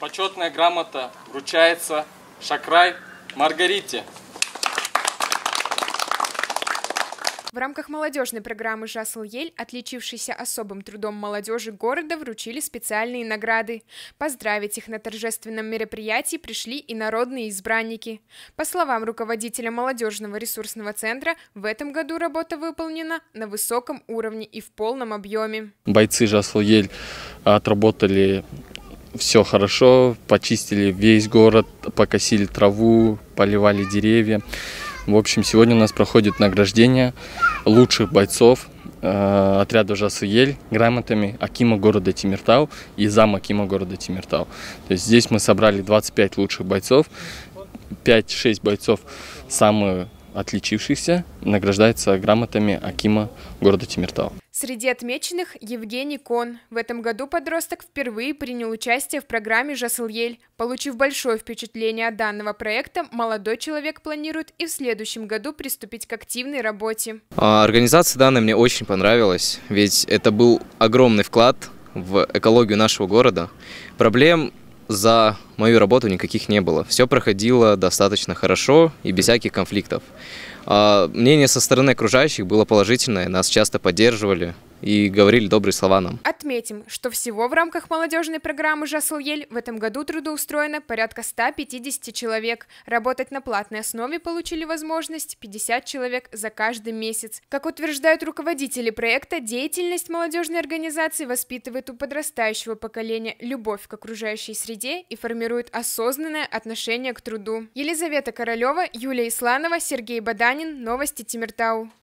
Почетная грамота вручается Шакрай Маргарите. В рамках молодежной программы «Жасл Ель», отличившейся особым трудом молодежи города, вручили специальные награды. Поздравить их на торжественном мероприятии пришли и народные избранники. По словам руководителя молодежного ресурсного центра, в этом году работа выполнена на высоком уровне и в полном объеме. Бойцы «Жасл Ель» отработали все хорошо, почистили весь город, покосили траву, поливали деревья. В общем, сегодня у нас проходит награждение лучших бойцов э, отряда Жасуель грамотами Акима города Тимиртау и зам Акима города Тимиртау. То есть здесь мы собрали 25 лучших бойцов, 5-6 бойцов самые отличившихся награждается грамотами Акима города Тимиртау. Среди отмеченных Евгений Кон. В этом году подросток впервые принял участие в программе «Жасылель». Получив большое впечатление от данного проекта, молодой человек планирует и в следующем году приступить к активной работе. А, организация данной мне очень понравилась, ведь это был огромный вклад в экологию нашего города. Проблем за мою работу никаких не было. Все проходило достаточно хорошо и без всяких конфликтов. А, мнение со стороны окружающих было положительное, нас часто поддерживали, и говорили добрые слова нам. Отметим, что всего в рамках молодежной программы «Жасл-Ель» в этом году трудоустроено порядка 150 человек. Работать на платной основе получили возможность 50 человек за каждый месяц. Как утверждают руководители проекта, деятельность молодежной организации воспитывает у подрастающего поколения любовь к окружающей среде и формирует осознанное отношение к труду. Елизавета Королева, Юлия Исланова, Сергей Баданин. Новости Тимиртау.